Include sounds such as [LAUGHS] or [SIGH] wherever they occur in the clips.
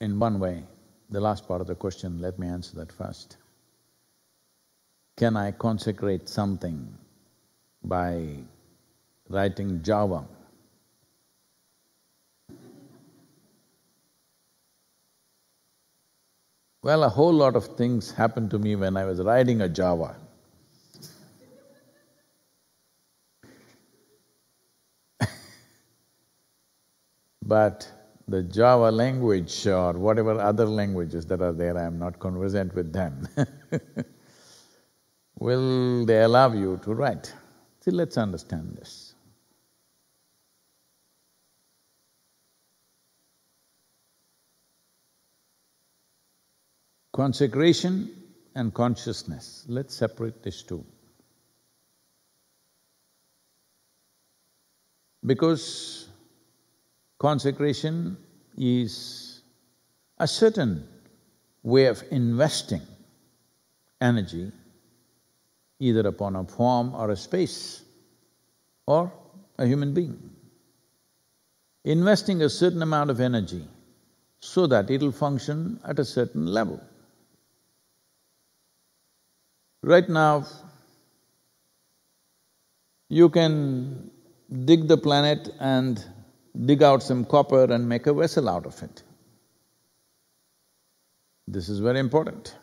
in one way. The last part of the question, let me answer that first. Can I consecrate something by writing Java? Well, a whole lot of things happened to me when I was riding a Java. [LAUGHS] but the Java language or whatever other languages that are there, I am not conversant with them [LAUGHS] Will they allow you to write? See, let's understand this. Consecration and consciousness, let's separate these two. Because Consecration is a certain way of investing energy either upon a form or a space or a human being. Investing a certain amount of energy so that it'll function at a certain level. Right now, you can dig the planet and dig out some copper and make a vessel out of it. This is very important.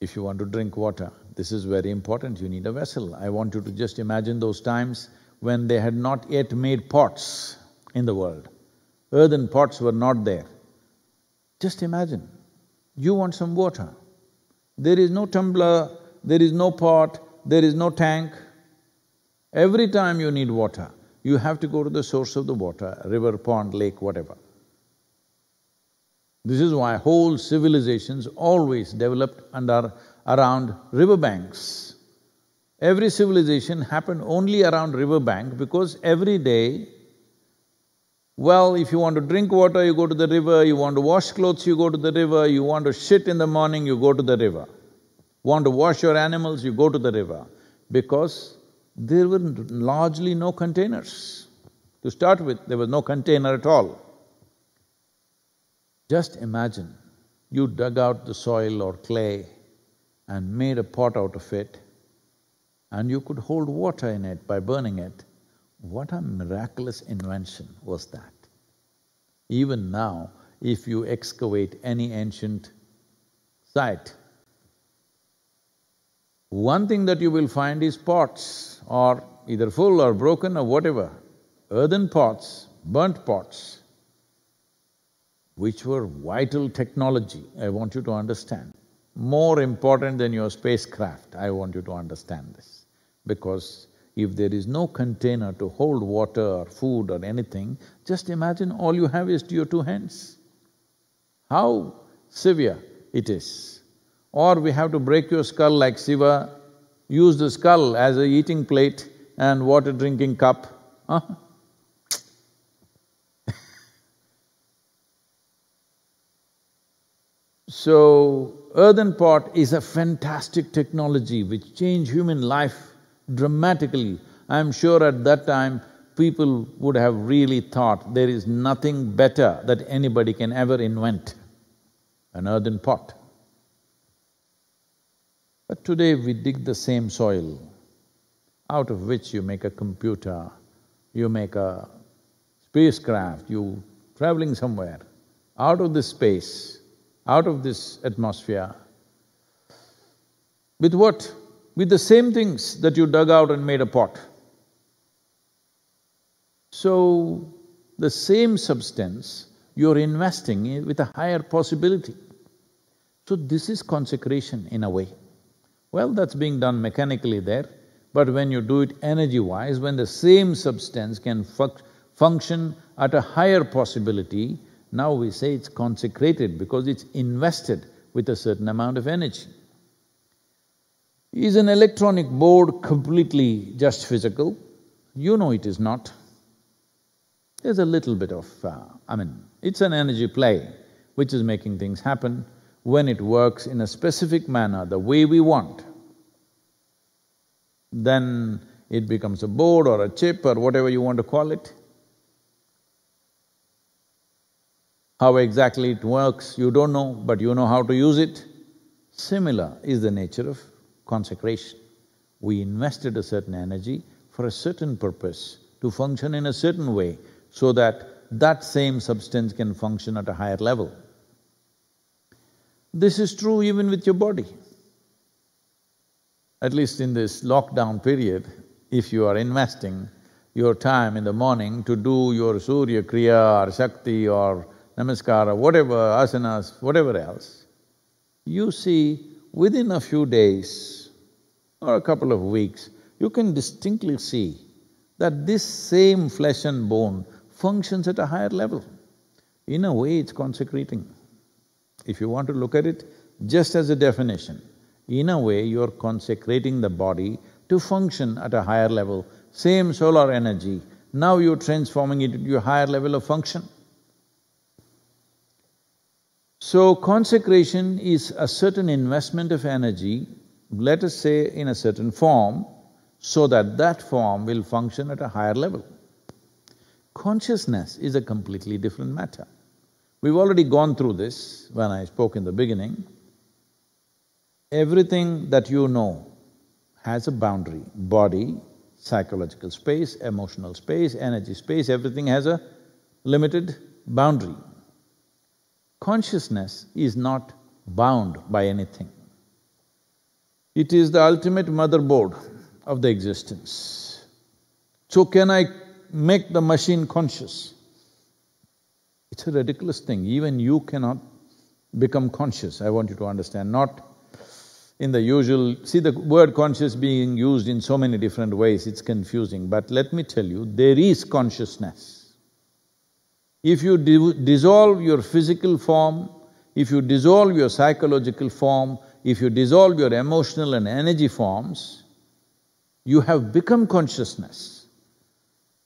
If you want to drink water, this is very important, you need a vessel. I want you to just imagine those times when they had not yet made pots in the world. Earthen pots were not there. Just imagine, you want some water. There is no tumbler, there is no pot, there is no tank. Every time you need water, you have to go to the source of the water, river, pond, lake, whatever. This is why whole civilizations always developed and are around riverbanks. Every civilization happened only around riverbank because every day, well, if you want to drink water, you go to the river, you want to wash clothes, you go to the river, you want to shit in the morning, you go to the river want to wash your animals, you go to the river, because there were largely no containers. To start with, there was no container at all. Just imagine, you dug out the soil or clay and made a pot out of it, and you could hold water in it by burning it. What a miraculous invention was that. Even now, if you excavate any ancient site, one thing that you will find is pots are either full or broken or whatever, earthen pots, burnt pots, which were vital technology, I want you to understand. More important than your spacecraft, I want you to understand this. Because if there is no container to hold water or food or anything, just imagine all you have is to your two hands. How severe it is or we have to break your skull like Shiva, use the skull as a eating plate and water drinking cup, huh? [LAUGHS] so, earthen pot is a fantastic technology which changed human life dramatically. I'm sure at that time, people would have really thought there is nothing better that anybody can ever invent, an earthen pot. But today we dig the same soil, out of which you make a computer, you make a spacecraft, you traveling somewhere. Out of this space, out of this atmosphere, with what? With the same things that you dug out and made a pot. So, the same substance you're investing with a higher possibility. So this is consecration in a way. Well, that's being done mechanically there, but when you do it energy-wise, when the same substance can function at a higher possibility, now we say it's consecrated because it's invested with a certain amount of energy. Is an electronic board completely just physical? You know it is not. There's a little bit of… Uh, I mean, it's an energy play which is making things happen when it works in a specific manner, the way we want, then it becomes a board or a chip or whatever you want to call it. How exactly it works, you don't know, but you know how to use it. Similar is the nature of consecration. We invested a certain energy for a certain purpose, to function in a certain way, so that that same substance can function at a higher level. This is true even with your body. At least in this lockdown period, if you are investing your time in the morning to do your Surya Kriya or Shakti or Namaskara, whatever, asanas, whatever else, you see within a few days or a couple of weeks, you can distinctly see that this same flesh and bone functions at a higher level. In a way, it's consecrating. If you want to look at it just as a definition, in a way you are consecrating the body to function at a higher level, same solar energy, now you're transforming it into a higher level of function. So consecration is a certain investment of energy, let us say in a certain form, so that that form will function at a higher level. Consciousness is a completely different matter. We've already gone through this when I spoke in the beginning. Everything that you know has a boundary body, psychological space, emotional space, energy space, everything has a limited boundary. Consciousness is not bound by anything. It is the ultimate motherboard of the existence. So, can I make the machine conscious? It's a ridiculous thing, even you cannot become conscious, I want you to understand, not in the usual… See, the word conscious being used in so many different ways, it's confusing. But let me tell you, there is consciousness. If you dissolve your physical form, if you dissolve your psychological form, if you dissolve your emotional and energy forms, you have become consciousness.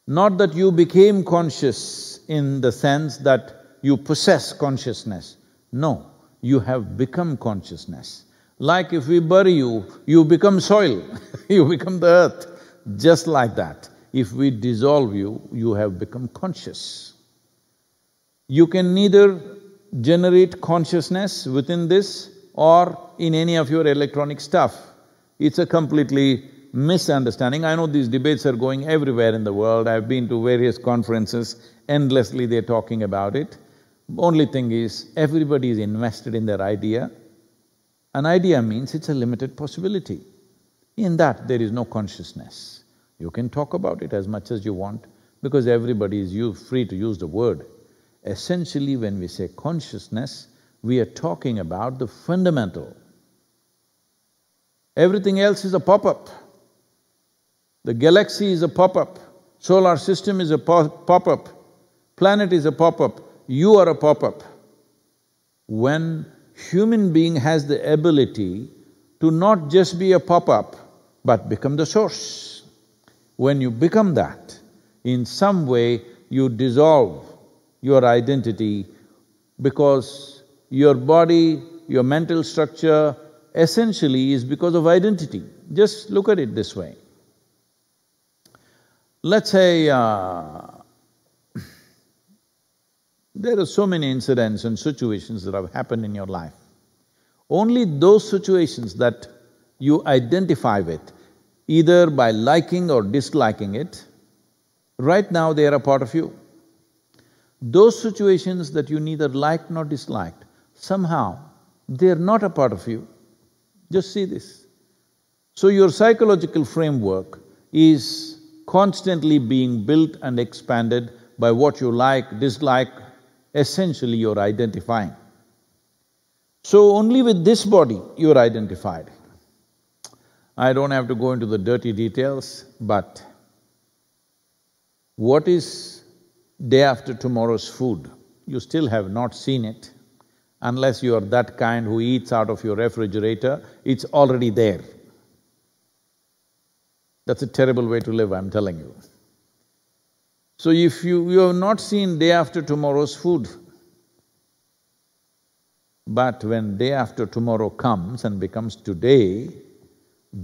Not that you became conscious in the sense that you possess consciousness. No, you have become consciousness. Like if we bury you, you become soil, [LAUGHS] you become the earth, just like that. If we dissolve you, you have become conscious. You can neither generate consciousness within this or in any of your electronic stuff. It's a completely misunderstanding. I know these debates are going everywhere in the world, I've been to various conferences endlessly they're talking about it. Only thing is, everybody is invested in their idea. An idea means it's a limited possibility. In that, there is no consciousness. You can talk about it as much as you want because everybody is free to use the word. Essentially, when we say consciousness, we are talking about the fundamental. Everything else is a pop-up. The galaxy is a pop-up, solar system is a pop-up, Planet is a pop-up, you are a pop-up. When human being has the ability to not just be a pop-up, but become the source. When you become that, in some way you dissolve your identity because your body, your mental structure essentially is because of identity. Just look at it this way. Let's say uh, there are so many incidents and situations that have happened in your life. Only those situations that you identify with, either by liking or disliking it, right now they are a part of you. Those situations that you neither liked nor disliked, somehow they are not a part of you. Just see this. So your psychological framework is constantly being built and expanded by what you like, dislike, essentially you're identifying. So only with this body you're identified. I don't have to go into the dirty details, but what is day after tomorrow's food? You still have not seen it. Unless you are that kind who eats out of your refrigerator, it's already there. That's a terrible way to live, I'm telling you. So if you… you have not seen day after tomorrow's food, but when day after tomorrow comes and becomes today,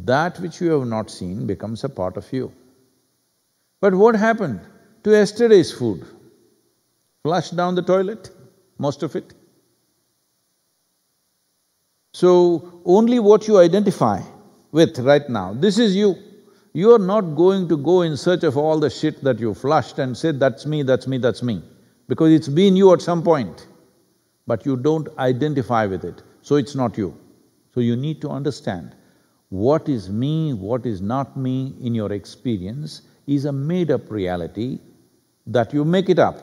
that which you have not seen becomes a part of you. But what happened to yesterday's food? Flushed down the toilet, most of it. So, only what you identify with right now, this is you you are not going to go in search of all the shit that you flushed and say, that's me, that's me, that's me, because it's been you at some point, but you don't identify with it, so it's not you. So you need to understand what is me, what is not me in your experience is a made-up reality that you make it up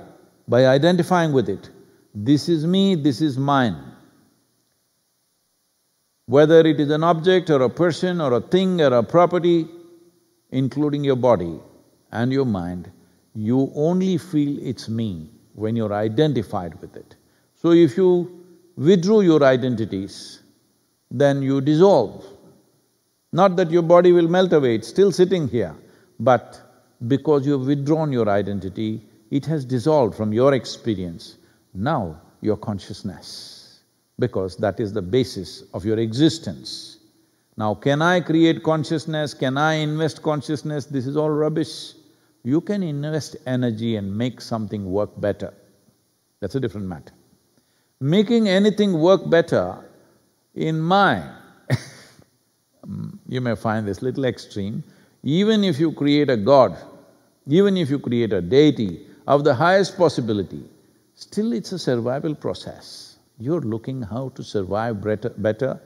by identifying with it. This is me, this is mine. Whether it is an object or a person or a thing or a property, including your body and your mind, you only feel it's me when you're identified with it. So if you withdrew your identities, then you dissolve. Not that your body will melt away, it's still sitting here, but because you've withdrawn your identity, it has dissolved from your experience. Now, your consciousness, because that is the basis of your existence. Now, can I create consciousness, can I invest consciousness, this is all rubbish. You can invest energy and make something work better, that's a different matter. Making anything work better, in my [LAUGHS] you may find this little extreme, even if you create a god, even if you create a deity of the highest possibility, still it's a survival process. You're looking how to survive better, better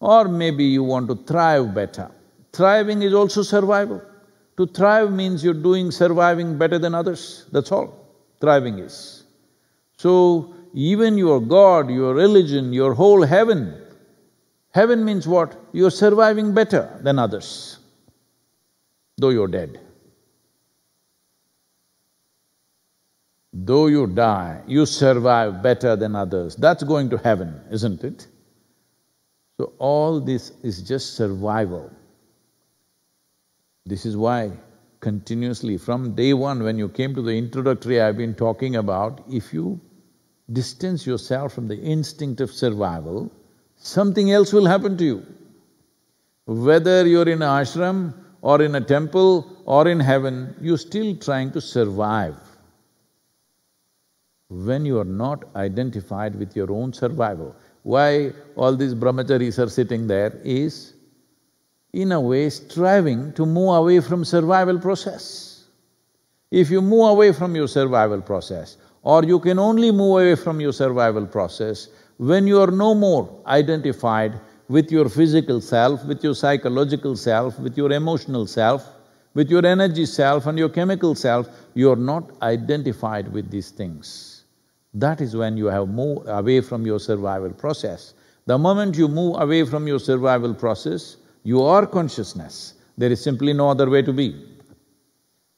or maybe you want to thrive better. Thriving is also survival. To thrive means you're doing surviving better than others, that's all thriving is. So, even your God, your religion, your whole heaven, heaven means what? You're surviving better than others, though you're dead. Though you die, you survive better than others. That's going to heaven, isn't it? So all this is just survival. This is why continuously from day one when you came to the introductory I've been talking about, if you distance yourself from the instinct of survival, something else will happen to you. Whether you're in ashram or in a temple or in heaven, you're still trying to survive. When you are not identified with your own survival, why all these brahmacharis are sitting there is, in a way, striving to move away from survival process. If you move away from your survival process, or you can only move away from your survival process when you are no more identified with your physical self, with your psychological self, with your emotional self, with your energy self and your chemical self, you are not identified with these things that is when you have moved away from your survival process. The moment you move away from your survival process, you are consciousness, there is simply no other way to be.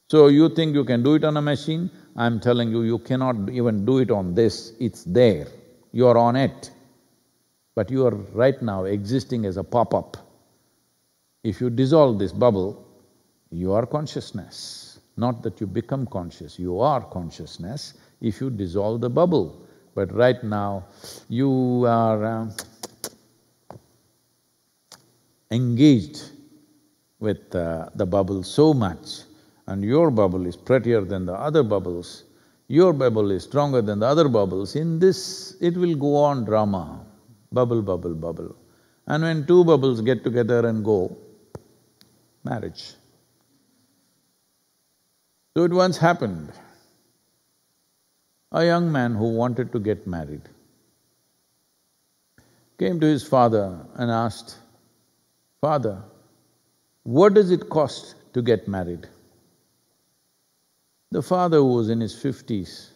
So you think you can do it on a machine, I'm telling you, you cannot even do it on this, it's there, you are on it. But you are right now existing as a pop-up. If you dissolve this bubble, you are consciousness. Not that you become conscious, you are consciousness, if you dissolve the bubble. But right now, you are um, engaged with uh, the bubble so much and your bubble is prettier than the other bubbles, your bubble is stronger than the other bubbles, in this it will go on drama, bubble, bubble, bubble. And when two bubbles get together and go, marriage. So it once happened. A young man who wanted to get married came to his father and asked, Father, what does it cost to get married? The father, who was in his fifties,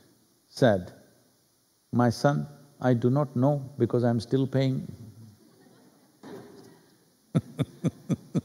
said, My son, I do not know because I'm still paying. [LAUGHS]